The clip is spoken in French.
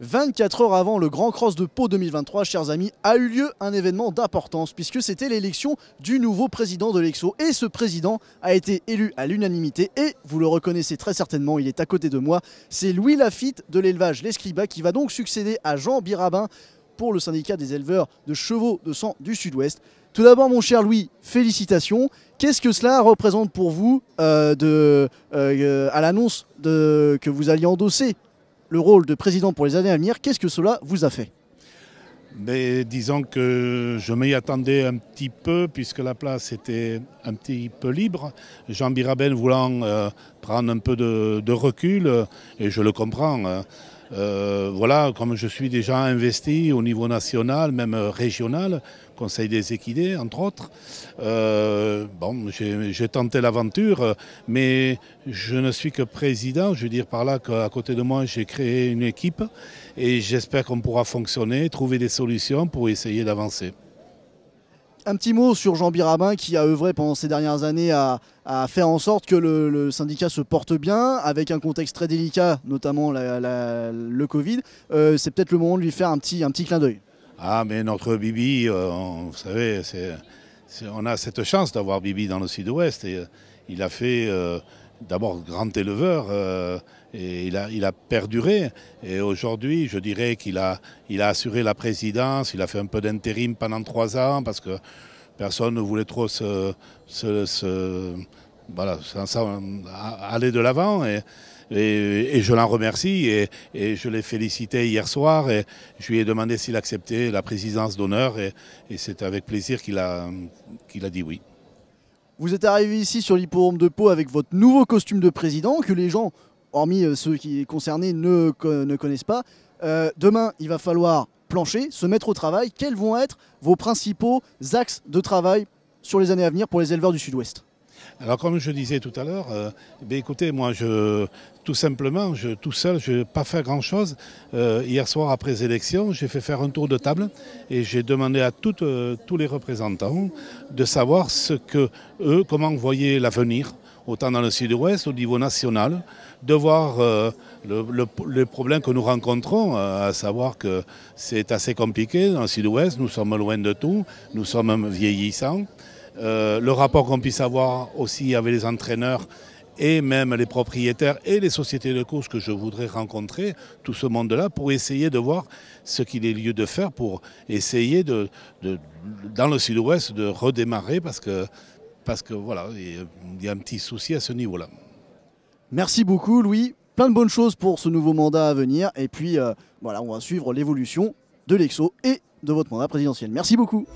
24 heures avant le Grand Cross de Pau 2023, chers amis, a eu lieu un événement d'importance puisque c'était l'élection du nouveau président de l'Exo. Et ce président a été élu à l'unanimité et, vous le reconnaissez très certainement, il est à côté de moi, c'est Louis Lafitte de l'élevage L'Escriba qui va donc succéder à Jean Birabin pour le syndicat des éleveurs de chevaux de sang du Sud-Ouest. Tout d'abord, mon cher Louis, félicitations. Qu'est-ce que cela représente pour vous euh, euh, euh, à l'annonce que vous alliez endosser le rôle de président pour les années à venir. Qu'est-ce que cela vous a fait mais disons que je m'y attendais un petit peu puisque la place était un petit peu libre. Jean Biraben voulant euh, prendre un peu de, recul, euh, et je le comprends, hein, euh, voilà, comme je suis déjà investi au niveau national, même euh, régional, Conseil des équidés, entre autres, euh, bon, j'ai tenté l'aventure, mais je ne suis que président. Je veux dire par là qu'à côté de moi, j'ai créé une équipe et j'espère qu'on pourra fonctionner, trouver des solutions pour essayer d'avancer un petit mot sur Jean Birabin qui a œuvré pendant ces dernières années à, faire en sorte que le, syndicat se porte bien, avec un contexte très délicat, notamment le Covid. Euh, c'est peut-être le moment de lui faire un petit, un petit clin d'œil. Ah, mais notre Bibi, euh, vous savez, on a cette chance d'avoir Bibi dans le sud-ouest. Et, euh, il a fait d'abord grand éleveur euh, et il a, il a, perduré. Et aujourd'hui, je dirais qu'il a, il a assuré la présidence, il a fait un peu d'intérim pendant trois ans parce que personne ne voulait trop se, aller de l'avant. Et, et, je l'en remercie et, je l'ai félicité hier soir et je lui ai demandé s'il acceptait la présidence d'honneur et, et c'est avec plaisir qu'il a, qu'il a dit oui. Vous êtes arrivé ici sur l'hippodrome de Pau avec votre nouveau costume de président que les gens, hormis euh, ceux qui sont concernés, ne, connaissent pas. Euh, demain, il va falloir plancher, se mettre au travail. Quels vont être vos principaux axes de travail sur les années à venir pour les éleveurs du Sud-Ouest alors comme je disais tout à l'heure, euh, ben, écoutez, moi tout simplement, je, tout seul, je n'ai pas fait grand-chose. Euh, hier soir après élection, j'ai fait faire un tour de table et j'ai demandé à euh, tous les représentants de savoir ce que eux, comment voyaient l'avenir, autant dans le sud-ouest, au niveau national, de voir les le, problème que nous rencontrons, à savoir que c'est assez compliqué dans le sud-ouest, nous sommes loin de tout, nous sommes vieillissants. Euh, le rapport qu'on puisse avoir aussi avec les entraîneurs et même les propriétaires et les sociétés de course que je voudrais rencontrer, tout ce monde-là, pour essayer de voir ce qu'il est lieu de faire pour essayer de, dans le sud-ouest de redémarrer parce que, parce que voilà, il y a un petit souci à ce niveau-là. Merci beaucoup Louis, plein de bonnes choses pour ce nouveau mandat à venir et puis euh, voilà, on va suivre l'évolution de l'EXO et de votre mandat présidentiel. Merci beaucoup.